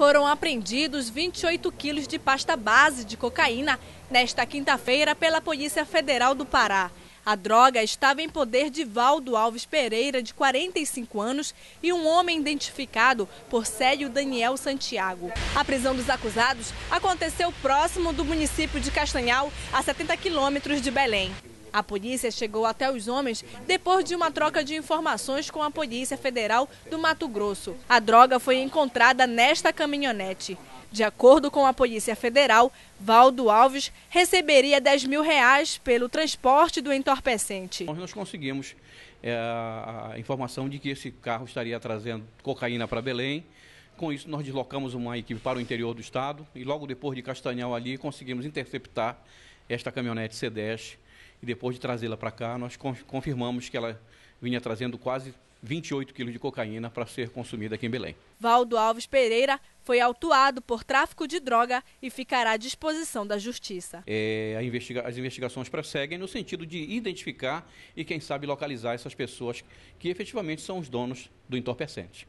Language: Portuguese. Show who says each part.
Speaker 1: foram apreendidos 28 quilos de pasta base de cocaína nesta quinta-feira pela Polícia Federal do Pará. A droga estava em poder de Valdo Alves Pereira, de 45 anos, e um homem identificado por Célio Daniel Santiago. A prisão dos acusados aconteceu próximo do município de Castanhal, a 70 quilômetros de Belém. A polícia chegou até os homens depois de uma troca de informações com a Polícia Federal do Mato Grosso. A droga foi encontrada nesta caminhonete. De acordo com a Polícia Federal, Valdo Alves receberia 10 mil reais pelo transporte do entorpecente. Nós conseguimos
Speaker 2: é, a informação de que esse carro estaria trazendo cocaína para Belém. Com isso, nós deslocamos uma equipe para o interior do estado e logo depois de Castanhal ali conseguimos interceptar esta caminhonete C10 e depois de trazê-la para cá, nós confirmamos que ela vinha trazendo quase 28 quilos de cocaína para ser consumida aqui em Belém.
Speaker 1: Valdo Alves Pereira foi autuado por tráfico de droga e ficará à disposição da Justiça.
Speaker 2: É, investiga as investigações prosseguem no sentido de identificar e, quem sabe, localizar essas pessoas
Speaker 1: que efetivamente são os donos do entorpecente.